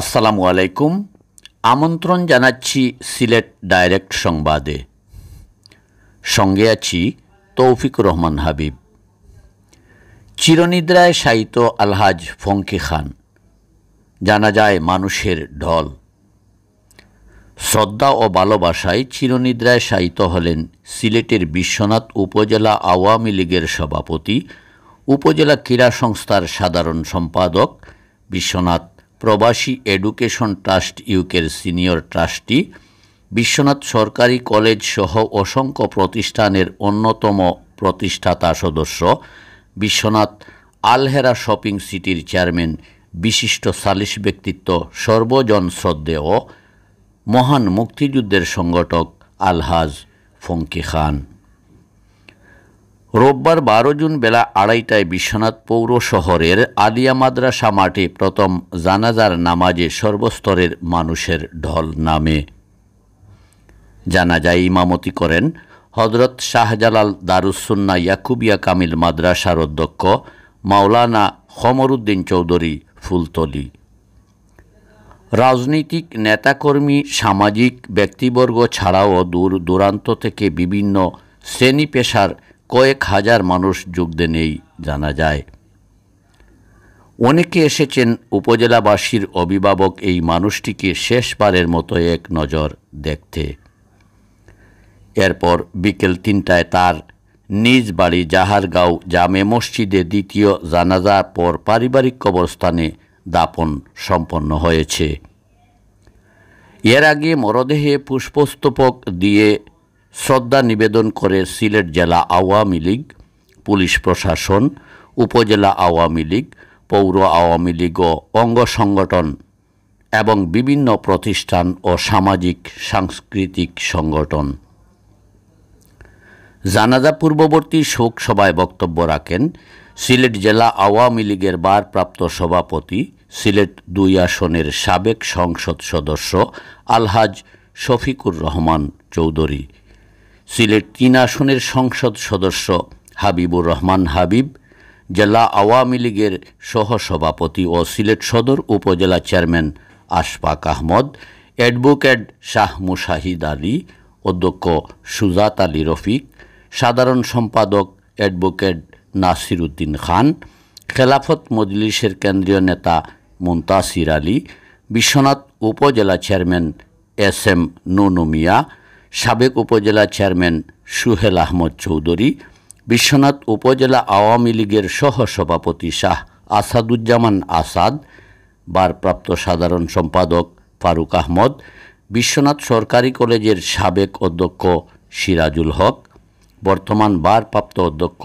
আসসালামু আলাইকুম আমন্ত্রণ জানাচ্ছি সিলেট ডাইরেক্ট সংবাদে সঙ্গে আছি তৌফিক রহমান হাবিব চিরনিদ্রায় সাহিত্য আলহাজ ফঙ্কি খান জানা যায় মানুষের ঢল শ্রদ্ধা ও ভালোবাসায় চিরনিদ্রায় সাহিত্য হলেন সিলেটের বিশ্বনাথ উপজেলা আওয়ামী লীগের সভাপতি উপজেলা ক্রীড়া সংস্থার সাধারণ সম্পাদক বিশ্বনাথ প্রবাসী এডুকেশন ট্রাস্ট ইউকের সিনিয়র ট্রাস্টি বিশ্বনাথ সরকারি কলেজ সহ অসংখ্য প্রতিষ্ঠানের অন্যতম প্রতিষ্ঠাতা সদস্য বিশ্বনাথ আলহেরা শপিং সিটির চেয়ারম্যান বিশিষ্ট সালিশ ব্যক্তিত্ব সর্বজন শ্রদ্ধেয় মহান মুক্তিযুদ্ধের সংগঠক আলহাজ ফঙ্কি খান রোববার বারো জুন বেলা আড়াইটায় বিশ্বনাথ পৌর শহরের আলিয়া মাদ্রাসা মাঠে প্রথম জানাজার নামাজে সর্বস্তরের মানুষের ঢল নামে জানাজায় ইমামতি করেন হজরত শাহজালাল দারুসুন্না ইয়াকুবিয়া কামিল মাদ্রাসার অধ্যক্ষ মাওলানা খমরুদ্দিন চৌধুরী ফুলতলি রাজনৈতিক নেতাকর্মী সামাজিক ব্যক্তিবর্গ ছাড়াও দূর দূরান্ত থেকে বিভিন্ন শ্রেণী পেশার কয়েক হাজার মানুষ যোগ দেন এই যায় অনেকে এসেছেন উপজেলাবাসীর অভিভাবক এই মানুষটিকে শেষবারের মতো এক নজর দেখতে এরপর বিকেল তিনটায় তার নিজ বাড়ি জাহারগাঁও জামে মসজিদে দ্বিতীয় জানাজার পর পারিবারিক কবরস্থানে দাপন সম্পন্ন হয়েছে এর আগে মরদেহে পুষ্পস্তপক দিয়ে শ্রদ্ধা নিবেদন করে সিলেট জেলা আওয়ামী লীগ পুলিশ প্রশাসন উপজেলা আওয়ামী লীগ পৌর আওয়ামী লীগ ও অঙ্গ সংগঠন এবং বিভিন্ন প্রতিষ্ঠান ও সামাজিক সাংস্কৃতিক সংগঠন জানাজা পূর্ববর্তী শোক সভায় বক্তব্য রাখেন সিলেট জেলা আওয়ামী লীগের বারপ্রাপ্ত সভাপতি সিলেট দুই আসনের সাবেক সংসদ সদস্য আলহাজ শফিকুর রহমান চৌধুরী সিলেট তিন আসনের সংসদ সদস্য হাবিবুর রহমান হাবিব জেলা আওয়ামী লীগের সহসভাপতি ও সিলেট সদর উপজেলা চেয়ারম্যান আশফাক আহমদ অ্যাডভোকেট শাহ মুশাহিদ আলী অধ্যক্ষ সুজাত আলী রফিক সাধারণ সম্পাদক অ্যাডভোকেট নাসির উদ্দিন খান খেলাফত মজলিসের কেন্দ্রীয় নেতা মুন্তাসির আলী বিশ্বনাথ উপজেলা চেয়ারম্যান এস এম নুনুমিয়া সাবেক উপজেলা চেয়ারম্যান সুহেল আহমদ চৌধুরী বিশ্বনাথ উপজেলা আওয়ামী লীগের সহসভাপতি শাহ আসাদুজ্জামান আসাদ বারপ্রাপ্ত সাধারণ সম্পাদক ফারুক আহমদ বিশ্বনাথ সরকারি কলেজের সাবেক অধ্যক্ষ সিরাজুল হক বর্তমান বারপ্রাপ্ত অধ্যক্ষ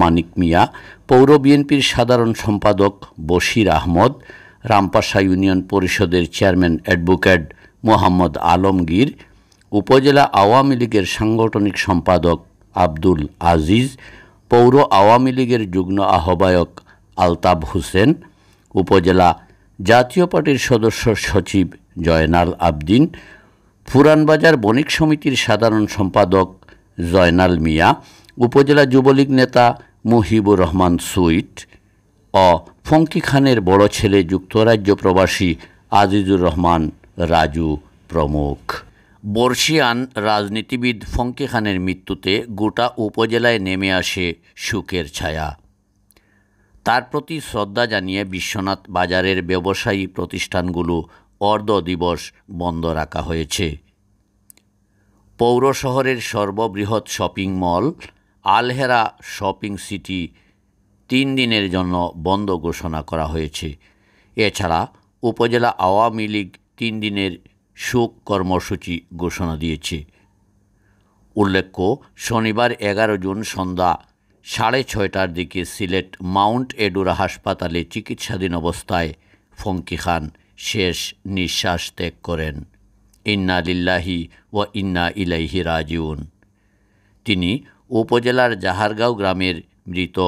মানিক মিয়া পৌর বিএনপির সাধারণ সম্পাদক বশির আহমদ রামপাশা ইউনিয়ন পরিষদের চেয়ারম্যান অ্যাডভোকেট মোহাম্মদ আলমগীর উপজেলা আওয়ামী লীগের সাংগঠনিক সম্পাদক আব্দুল আজিজ পৌর আওয়ামী লীগের যুগ্ম আহ্বায়ক আলতাব হোসেন উপজেলা জাতীয় পার্টির সদস্য সচিব জয়নাল আবদিন পুরানবাজার বণিক সমিতির সাধারণ সম্পাদক জয়নাল মিয়া উপজেলা যুবলীগ নেতা মুহিবুর রহমান সুইট অ ফঙ্কি খানের বড় ছেলে যুক্তরাজ্য প্রবাসী আজিজুর রহমান রাজু প্রমুখ বর্ষিয়ান রাজনীতিবিদ ফঙ্কে খানের মৃত্যুতে গোটা উপজেলায় নেমে আসে শোকের ছায়া তার প্রতি শ্রদ্ধা জানিয়ে বিশ্বনাথ বাজারের ব্যবসায়ী প্রতিষ্ঠানগুলো অর্ধ দিবস বন্ধ রাখা হয়েছে পৌর শহরের সর্ববৃহৎ shopping mall Alhera shopping city তিন দিনের জন্য বন্ধ ঘোষণা করা হয়েছে এছাড়া উপজেলা আওয়ামী লীগ তিন দিনের শোক কর্মসূচি ঘোষণা দিয়েছে উল্লেখ্য শনিবার এগারো জুন সন্ধ্যা সাড়ে ছয়টার দিকে সিলেট মাউন্ট এডুরা হাসপাতালে চিকিৎসাধীন অবস্থায় ফঙ্কি খান শেষ নিঃশ্বাস ত্যাগ করেন ইন্না লিল্লাহি ও ইন্না ইলাইহি রাজিউন তিনি উপজেলার জাহারগাঁও গ্রামের মৃত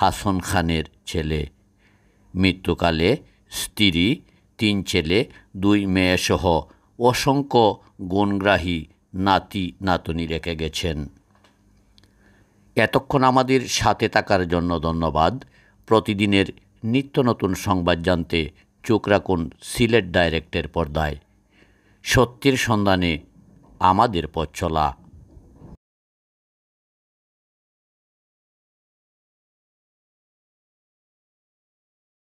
হাসন খানের ছেলে মৃত্যুকালে স্ত্রী তিন ছেলে দুই মেয়েসহ অসংখ্য গুণগ্রাহী নাতি নাতনি রেখে গেছেন এতক্ষণ আমাদের সাথে থাকার জন্য ধন্যবাদ প্রতিদিনের নিত্য নতুন সংবাদ জানতে চোখ রাখুন সিলেট ডাইরেক্টের পর্দায় সত্যের সন্ধানে আমাদের পথ চলা